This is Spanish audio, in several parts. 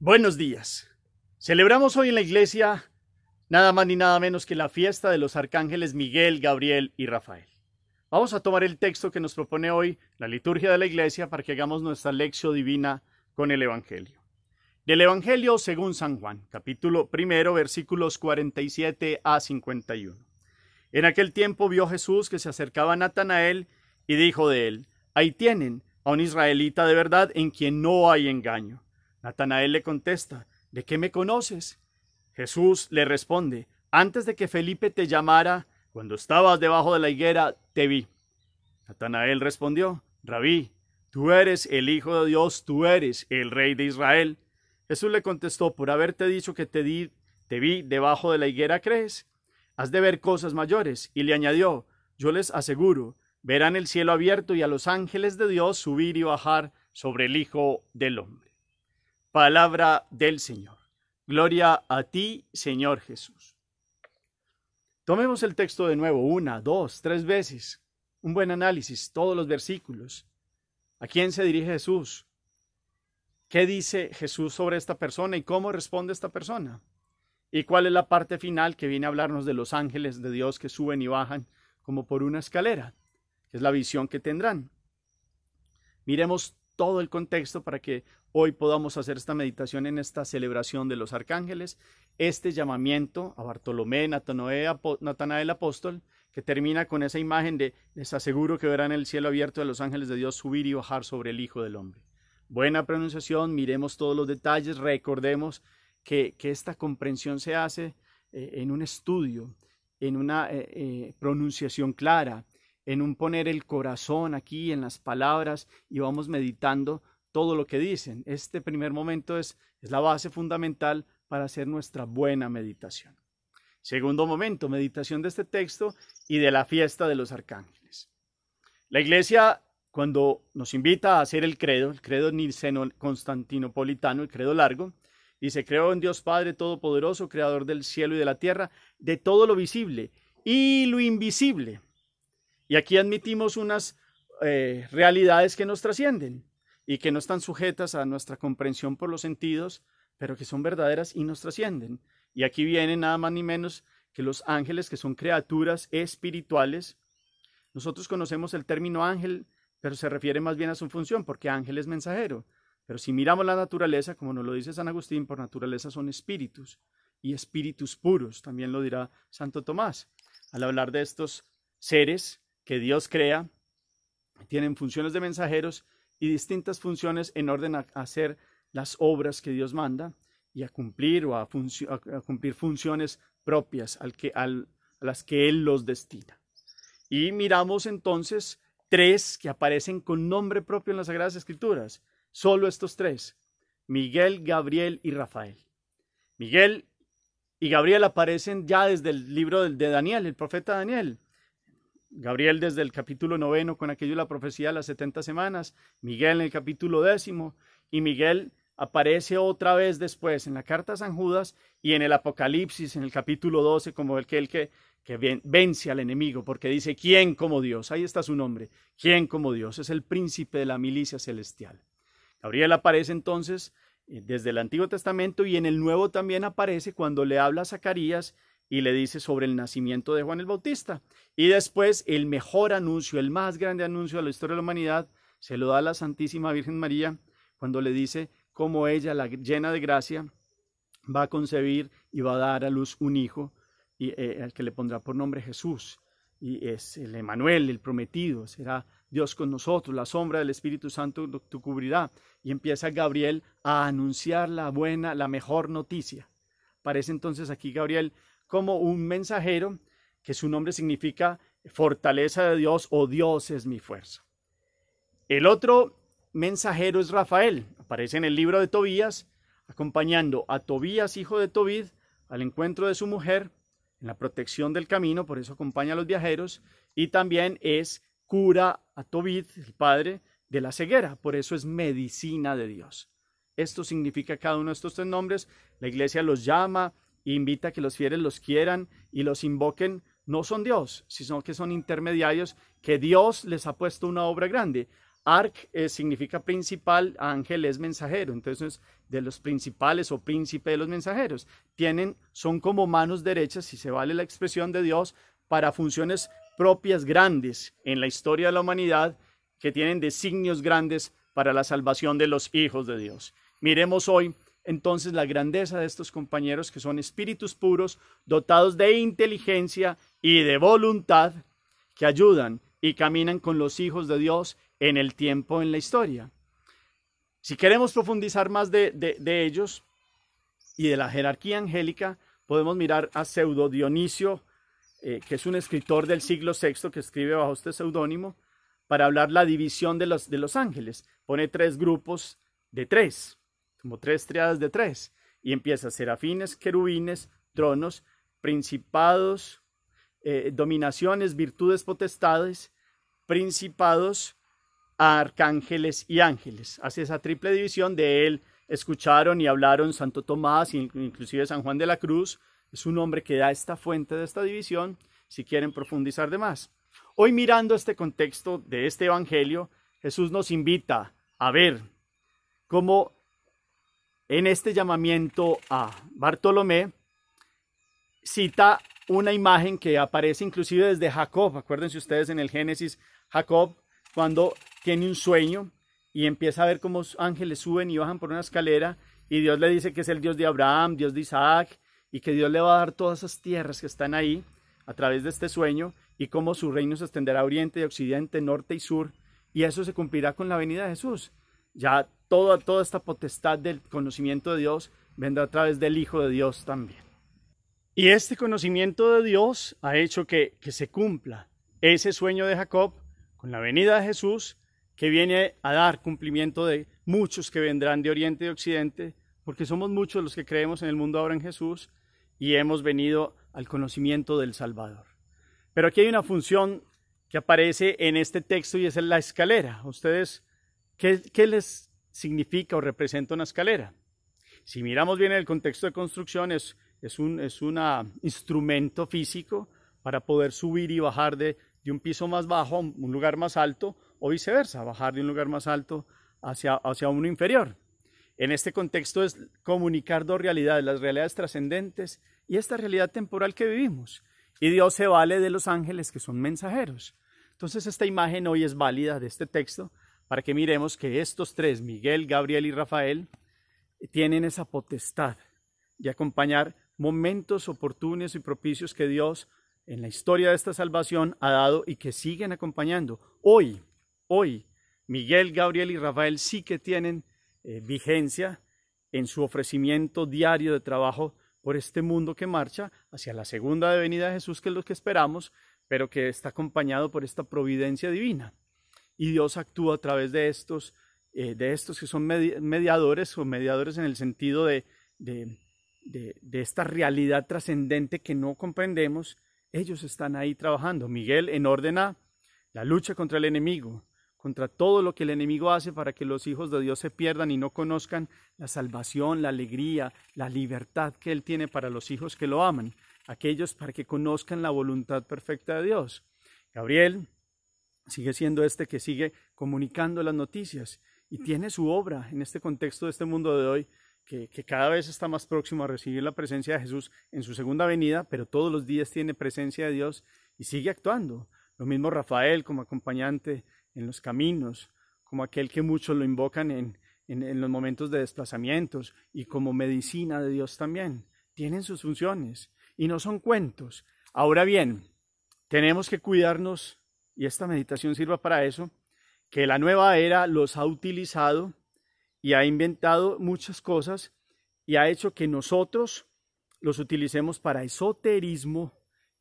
Buenos días. Celebramos hoy en la iglesia nada más ni nada menos que la fiesta de los arcángeles Miguel, Gabriel y Rafael. Vamos a tomar el texto que nos propone hoy la liturgia de la iglesia para que hagamos nuestra lección divina con el Evangelio. Del Evangelio según San Juan, capítulo primero, versículos 47 a 51. En aquel tiempo vio Jesús que se acercaba a Natanael y dijo de él, Ahí tienen a un israelita de verdad en quien no hay engaño. Natanael le contesta, ¿de qué me conoces? Jesús le responde, antes de que Felipe te llamara, cuando estabas debajo de la higuera, te vi. Natanael respondió, Rabí, tú eres el Hijo de Dios, tú eres el Rey de Israel. Jesús le contestó, por haberte dicho que te, te vi debajo de la higuera, ¿crees? Has de ver cosas mayores. Y le añadió, yo les aseguro, verán el cielo abierto y a los ángeles de Dios subir y bajar sobre el Hijo del Hombre. Palabra del Señor. Gloria a ti, Señor Jesús. Tomemos el texto de nuevo, una, dos, tres veces. Un buen análisis, todos los versículos. ¿A quién se dirige Jesús? ¿Qué dice Jesús sobre esta persona y cómo responde esta persona? ¿Y cuál es la parte final que viene a hablarnos de los ángeles de Dios que suben y bajan como por una escalera? es la visión que tendrán. Miremos todo el contexto para que hoy podamos hacer esta meditación en esta celebración de los arcángeles, este llamamiento a Bartolomé, Natanael apóstol, que termina con esa imagen de les aseguro que verán el cielo abierto de los ángeles de Dios subir y bajar sobre el Hijo del Hombre. Buena pronunciación, miremos todos los detalles, recordemos que, esta comprensión se hace eh, en un estudio, en una eh, eh, pronunciación clara, en un poner el corazón aquí en las palabras y vamos meditando todo lo que dicen. Este primer momento es, la base fundamental para hacer nuestra buena meditación. Segundo momento, meditación de este texto y de la fiesta de los arcángeles. La iglesia, cuando nos invita a hacer el credo, el credo niceno-constantinopolitano, el credo largo, dice, creo en Dios Padre Todopoderoso, Creador del cielo y de la tierra, de todo lo visible y lo invisible. Y aquí admitimos unas eh, realidades que nos trascienden y que no están sujetas a nuestra comprensión por los sentidos, pero que son verdaderas y nos trascienden. Y aquí vienen nada más ni menos que los ángeles, que son criaturas espirituales. Nosotros conocemos el término ángel, pero se refiere más bien a su función, porque ángel es mensajero. Pero si miramos la naturaleza, como nos lo dice San Agustín, por naturaleza son espíritus y espíritus puros, también lo dirá Santo Tomás. Al hablar de estos seres que Dios crea, tienen funciones de mensajeros, y distintas funciones en orden a hacer las obras que Dios manda y a cumplir o a, cumplir funciones propias al que, a las que Él los destina. Y miramos entonces tres que aparecen con nombre propio en las Sagradas Escrituras, solo estos tres, Miguel, Gabriel y Rafael. Miguel y Gabriel aparecen ya desde el libro de Daniel, el profeta Daniel. Gabriel desde el capítulo noveno con aquello la profecía de las 70 semanas, Miguel en el capítulo décimo y Miguel aparece otra vez después en la carta a San Judas y en el Apocalipsis en el capítulo 12 como el que, que vence al enemigo porque dice, ¿quién como Dios? Ahí está su nombre, ¿quién como Dios? Es el príncipe de la milicia celestial. Gabriel aparece entonces eh, desde el Antiguo Testamento y en el Nuevo también aparece cuando le habla a Zacarías y le dice sobre el nacimiento de Juan el Bautista. Y después el mejor anuncio, el más grande anuncio de la historia de la humanidad, se lo da a la Santísima Virgen María cuando le dice cómo ella, la llena de gracia, va a concebir y va a dar a luz un hijo eh, al que le pondrá por nombre Jesús. Y es el Emanuel, el prometido, será Dios con nosotros, la sombra del Espíritu Santo lo cubrirá. Y empieza Gabriel a anunciar la buena, la mejor noticia. Parece entonces aquí Gabriel como un mensajero, que su nombre significa fortaleza de Dios o Dios es mi fuerza. El otro mensajero es Rafael, aparece en el libro de Tobías, acompañando a Tobías, hijo de Tobid, al encuentro de su mujer, en la protección del camino, por eso acompaña a los viajeros, y también es cura a Tobid, el padre, de la ceguera, por eso es medicina de Dios. Esto significa cada uno de estos tres nombres, la iglesia los llama invita a que los fieles los quieran y los invoquen, no son Dios, sino que son intermediarios que Dios les ha puesto una obra grande. Arc eh, significa principal, ángel es mensajero, entonces de los principales o príncipe de los mensajeros. Tienen, son como manos derechas, si se vale la expresión de Dios, para funciones propias grandes en la historia de la humanidad, que tienen designios grandes para la salvación de los hijos de Dios. Miremos hoy entonces la grandeza de estos compañeros que son espíritus puros, dotados de inteligencia y de voluntad, que ayudan y caminan con los hijos de Dios en el tiempo, en la historia. Si queremos profundizar más de, de, ellos y de la jerarquía angélica, podemos mirar a Pseudo Dionisio, eh, que es un escritor del siglo VI que escribe bajo este seudónimo, para hablar la división de los, de los ángeles. Pone tres grupos de tres como tres triadas de tres, y empieza serafines, querubines, tronos, principados, eh, dominaciones, virtudes, potestades, principados, arcángeles y ángeles. Hace esa triple división de él. Escucharon y hablaron Santo Tomás, inclusive San Juan de la Cruz, es un hombre que da esta fuente de esta división, si quieren profundizar de más. Hoy mirando este contexto de este Evangelio, Jesús nos invita a ver cómo en este llamamiento a Bartolomé, cita una imagen que aparece inclusive desde Jacob. Acuérdense ustedes en el Génesis, Jacob cuando tiene un sueño y empieza a ver cómo ángeles suben y bajan por una escalera y Dios le dice que es el Dios de Abraham, Dios de Isaac y que Dios le va a dar todas esas tierras que están ahí a través de este sueño y cómo su reino se extenderá a oriente, y occidente, norte y sur y eso se cumplirá con la venida de Jesús. Ya toda, esta potestad del conocimiento de Dios vendrá a través del Hijo de Dios también. Y este conocimiento de Dios ha hecho que, que se cumpla ese sueño de Jacob con la venida de Jesús, que viene a dar cumplimiento de muchos que vendrán de Oriente y Occidente, porque somos muchos los que creemos en el mundo ahora en Jesús y hemos venido al conocimiento del Salvador. Pero aquí hay una función que aparece en este texto y es la escalera. ¿Ustedes qué, qué les significa o representa una escalera. Si miramos bien el contexto de construcción, es, es un instrumento físico para poder subir y bajar de, un piso más bajo a un lugar más alto o viceversa, bajar de un lugar más alto hacia, hacia uno inferior. En este contexto es comunicar dos realidades, las realidades trascendentes y esta realidad temporal que vivimos. Y Dios se vale de los ángeles que son mensajeros. Entonces esta imagen hoy es válida de este texto para que miremos que estos tres, Miguel, Gabriel y Rafael, tienen esa potestad de acompañar momentos oportunos y propicios que Dios en la historia de esta salvación ha dado y que siguen acompañando. Hoy, hoy, Miguel, Gabriel y Rafael sí que tienen eh, vigencia en su ofrecimiento diario de trabajo por este mundo que marcha hacia la segunda venida de Jesús, que es lo que esperamos, pero que está acompañado por esta providencia divina y Dios actúa a través de estos, eh, de estos que son mediadores o mediadores en el sentido de, esta realidad trascendente que no comprendemos. Ellos están ahí trabajando. Miguel en orden a la lucha contra el enemigo, contra todo lo que el enemigo hace para que los hijos de Dios se pierdan y no conozcan la salvación, la alegría, la libertad que Él tiene para los hijos que lo aman, aquellos para que conozcan la voluntad perfecta de Dios. Gabriel, sigue siendo este que sigue comunicando las noticias y tiene su obra en este contexto de este mundo de hoy que, cada vez está más próximo a recibir la presencia de Jesús en su segunda venida, pero todos los días tiene presencia de Dios y sigue actuando. Lo mismo Rafael como acompañante en los caminos, como aquel que muchos lo invocan en, en los momentos de desplazamientos y como medicina de Dios también. Tienen sus funciones y no son cuentos. Ahora bien, tenemos que cuidarnos y esta meditación sirva para eso, que la nueva era los ha utilizado y ha inventado muchas cosas y ha hecho que nosotros los utilicemos para esoterismo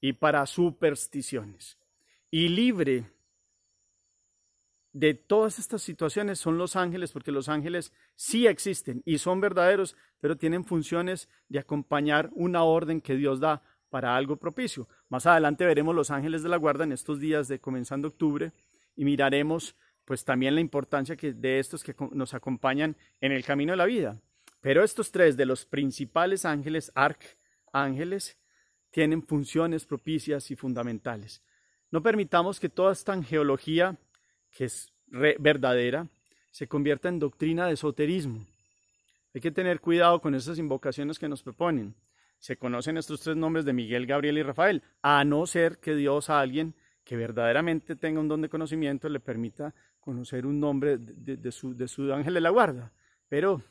y para supersticiones. Y libre de todas estas situaciones son los ángeles, porque los ángeles sí existen y son verdaderos, pero tienen funciones de acompañar una orden que Dios da para algo propicio. Más adelante veremos los ángeles de la guarda en estos días de comenzando octubre y miraremos pues también la importancia que, de estos que nos acompañan en el camino de la vida. Pero estos tres de los principales ángeles, arcángeles, tienen funciones propicias y fundamentales. No permitamos que toda esta angeología, que es verdadera, se convierta en doctrina de esoterismo. Hay que tener cuidado con esas invocaciones que nos proponen se conocen estos tres nombres de Miguel, Gabriel y Rafael, a no ser que Dios a alguien que verdaderamente tenga un don de conocimiento le permita conocer un nombre de, su, ángel de la guarda. Pero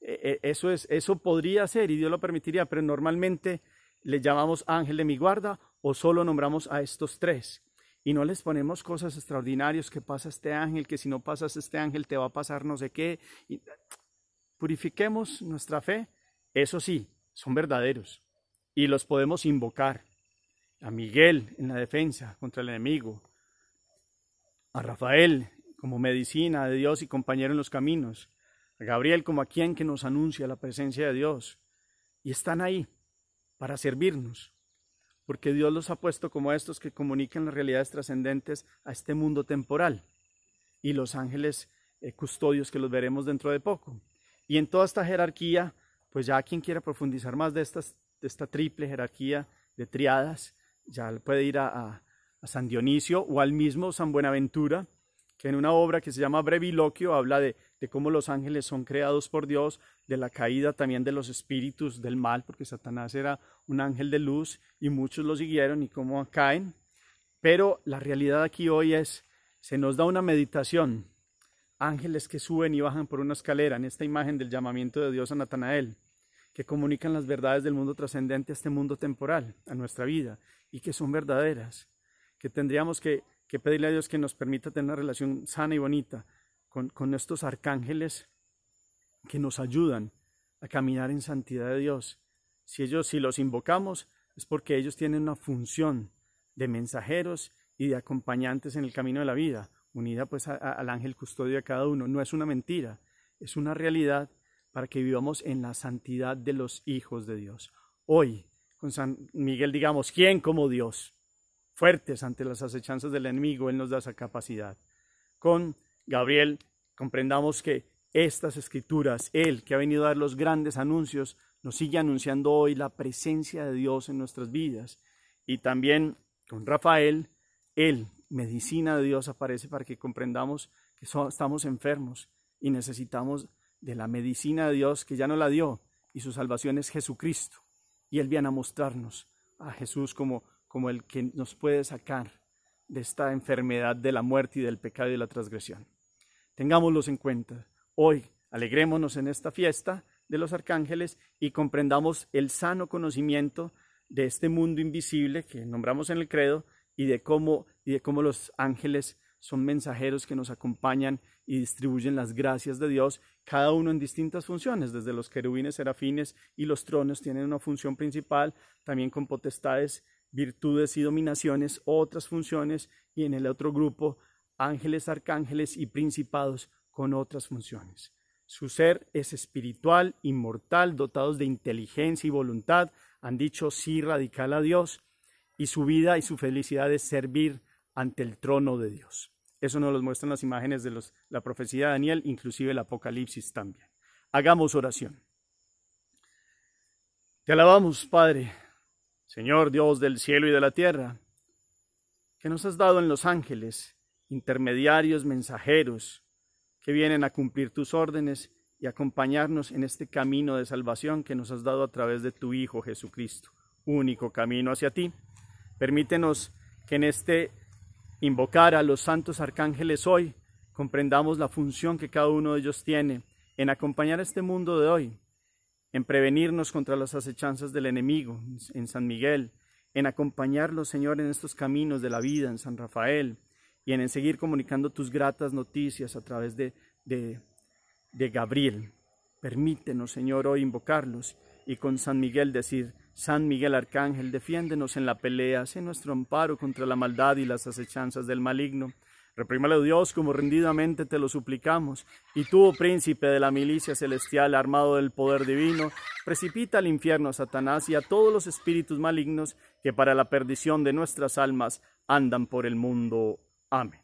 eh, eh, eso, es, eso podría ser y Dios lo permitiría, pero normalmente le llamamos ángel de mi guarda o solo nombramos a estos tres y no les ponemos cosas extraordinarias que pasa este ángel, que si no pasas este ángel te va a pasar no sé qué. Eh, purifiquemos nuestra fe, eso sí, son verdaderos y los podemos invocar. A Miguel en la defensa contra el enemigo, a Rafael como medicina de Dios y compañero en los caminos, a Gabriel como a quien que nos anuncia la presencia de Dios. Y están ahí para servirnos, porque Dios los ha puesto como estos que comunican las realidades trascendentes a este mundo temporal y los ángeles eh, custodios que los veremos dentro de poco. Y en toda esta jerarquía pues ya quien quiera profundizar más de, esta triple jerarquía de triadas, ya puede ir a, San Dionisio o al mismo San Buenaventura, que en una obra que se llama Breviloquio habla de, de cómo los ángeles son creados por Dios, de la caída también de los espíritus del mal, porque Satanás era un ángel de luz y muchos lo siguieron y cómo caen. Pero la realidad aquí hoy es, se nos da una meditación ángeles que suben y bajan por una escalera, en esta imagen del llamamiento de Dios a Natanael, que comunican las verdades del mundo trascendente a este mundo temporal, a nuestra vida, y que son verdaderas, que tendríamos que, pedirle a Dios que nos permita tener una relación sana y bonita con, con estos arcángeles que nos ayudan a caminar en santidad de Dios. Si ellos, si los invocamos, es porque ellos tienen una función de mensajeros y de acompañantes en el camino de la vida, unida pues al ángel custodio de cada uno. No es una mentira, es una realidad para que vivamos en la santidad de los hijos de Dios. Hoy, con San Miguel, digamos, ¿quién como Dios? Fuertes ante las acechanzas del enemigo, Él nos da esa capacidad. Con Gabriel, comprendamos que estas escrituras, Él que ha venido a dar los grandes anuncios, nos sigue anunciando hoy la presencia de Dios en nuestras vidas. Y también con Rafael, Él medicina de Dios aparece para que comprendamos que estamos enfermos y necesitamos de la medicina de Dios que ya no la dio y su salvación es Jesucristo. Y Él viene a mostrarnos a Jesús como, como el que nos puede sacar de esta enfermedad de la muerte y del pecado y de la transgresión. Tengámoslos en cuenta. Hoy alegrémonos en esta fiesta de los arcángeles y comprendamos el sano conocimiento de este mundo invisible que nombramos en el credo y de cómo, y de cómo los ángeles son mensajeros que nos acompañan y distribuyen las gracias de Dios, cada uno en distintas funciones, desde los querubines, serafines y los tronos tienen una función principal, también con potestades, virtudes y dominaciones, otras funciones, y en el otro grupo, ángeles, arcángeles y principados con otras funciones. Su ser es espiritual, inmortal, dotados de inteligencia y voluntad, han dicho sí radical a Dios, y su vida y su felicidad es servir ante el trono de Dios. Eso nos lo muestran las imágenes de los, la profecía de Daniel, inclusive el Apocalipsis también. Hagamos oración. Te alabamos, Padre, Señor Dios del cielo y de la tierra, que nos has dado en los ángeles intermediarios, mensajeros, que vienen a cumplir tus órdenes y acompañarnos en este camino de salvación que nos has dado a través de tu Hijo Jesucristo, único camino hacia ti. Permítenos que en este invocar a los santos arcángeles hoy comprendamos la función que cada uno de ellos tiene en acompañar este mundo de hoy, en prevenirnos contra las acechanzas del enemigo en San Miguel, en acompañarlos, Señor, en estos caminos de la vida en San Rafael y en seguir comunicando tus gratas noticias a través de, de, de Gabriel. Permítenos, Señor, hoy invocarlos y con San Miguel decir, San Miguel Arcángel, defiéndenos en la pelea, sé nuestro amparo contra la maldad y las acechanzas del maligno. Reprímale, Dios, como rendidamente te lo suplicamos. Y tú, oh príncipe de la milicia celestial, armado del poder divino, precipita al infierno a Satanás y a todos los espíritus malignos que para la perdición de nuestras almas andan por el mundo. Amén.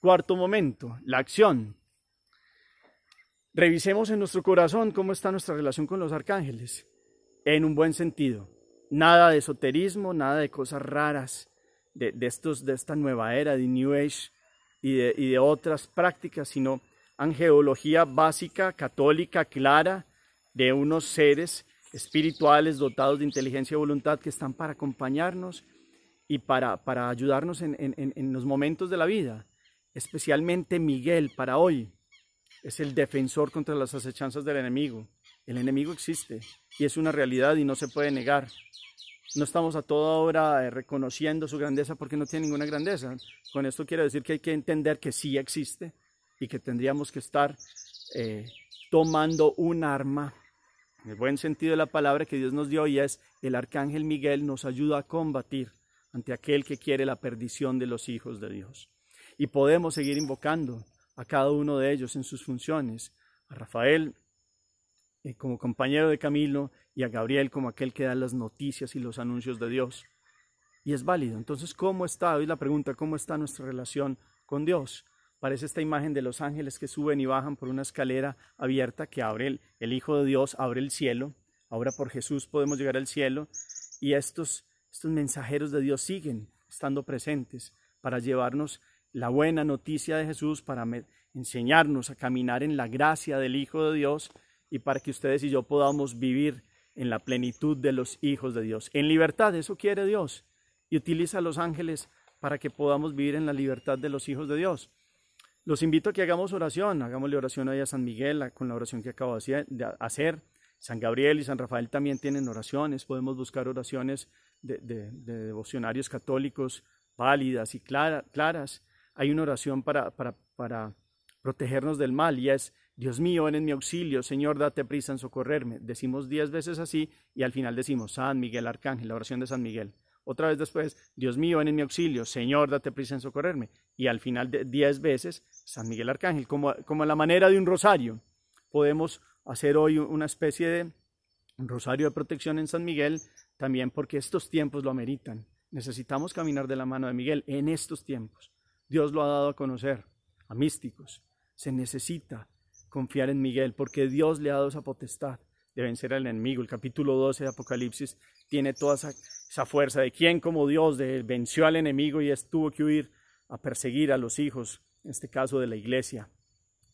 Cuarto momento, la acción. Revisemos en nuestro corazón cómo está nuestra relación con los arcángeles en un buen sentido. Nada de esoterismo, nada de cosas raras, de, estos, de esta nueva era, de New Age y de, otras prácticas, sino angeología básica, católica, clara, de unos seres espirituales dotados de inteligencia y voluntad que están para acompañarnos y para, para ayudarnos en, en, los momentos de la vida. Especialmente Miguel para hoy es el defensor contra las asechanzas del enemigo. El enemigo existe y es una realidad y no se puede negar. No estamos a toda hora eh, reconociendo su grandeza porque no tiene ninguna grandeza. Con esto quiero decir que hay que entender que sí existe y que tendríamos que estar eh, tomando un arma, en el buen sentido de la palabra que Dios nos dio y es el arcángel Miguel nos ayuda a combatir ante aquel que quiere la perdición de los hijos de Dios. Y podemos seguir invocando a cada uno de ellos en sus funciones, a Rafael, eh, como compañero de Camilo y a Gabriel como aquel que da las noticias y los anuncios de Dios. Y es válido. Entonces, ¿cómo está? Hoy la pregunta, ¿cómo está nuestra relación con Dios? Parece esta imagen de los ángeles que suben y bajan por una escalera abierta que abre el, el Hijo de Dios, abre el cielo. Ahora por Jesús podemos llegar al cielo y estos, estos mensajeros de Dios siguen estando presentes para llevarnos la buena noticia de Jesús, para enseñarnos a caminar en la gracia del Hijo de Dios y para que ustedes y yo podamos vivir en la plenitud de los hijos de Dios. En libertad, eso quiere Dios. Y utiliza a los ángeles para que podamos vivir en la libertad de los hijos de Dios. Los invito a que hagamos oración, hagámosle oración hoy a San Miguel con la oración que acabo de hacer. San Gabriel y San Rafael también tienen oraciones, podemos buscar oraciones de, devocionarios católicos válidas y claras. Hay una oración para, para, para protegernos del mal y es Dios mío, ven en mi auxilio, Señor, date prisa en socorrerme. Decimos diez veces así y al final decimos San Miguel Arcángel, la oración de San Miguel. Otra vez después, Dios mío, ven en mi auxilio, Señor, date prisa en socorrerme. Y al final diez veces, San Miguel Arcángel, como, como la manera de un rosario. Podemos hacer hoy una especie de rosario de protección en San Miguel, también porque estos tiempos lo ameritan. Necesitamos caminar de la mano de Miguel en estos tiempos. Dios lo ha dado a conocer a místicos. Se necesita confiar en Miguel, porque Dios le ha dado esa potestad de vencer al enemigo. El capítulo 12 de Apocalipsis tiene toda esa, fuerza de quién como Dios venció al enemigo y tuvo que huir a perseguir a los hijos, en este caso de la iglesia,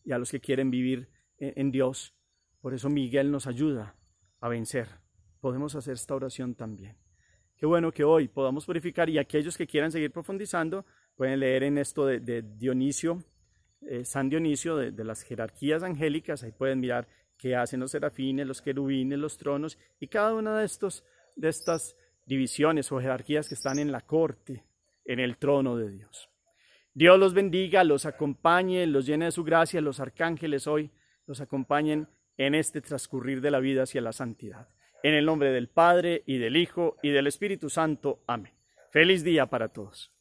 y a los que quieren vivir e, en, Dios. Por eso Miguel nos ayuda a vencer. Podemos hacer esta oración también. Qué bueno que hoy podamos purificar y aquellos que quieran seguir profundizando pueden leer en esto de Dionisio eh, San Dionisio de, las jerarquías angélicas. Ahí pueden mirar qué hacen los serafines, los querubines, los tronos y cada una de, de estas divisiones o jerarquías que están en la corte, en el trono de Dios. Dios los bendiga, los acompañe, los llene de su gracia, los arcángeles hoy los acompañen en este transcurrir de la vida hacia la santidad. En el nombre del Padre y del Hijo y del Espíritu Santo. Amén. Feliz día para todos.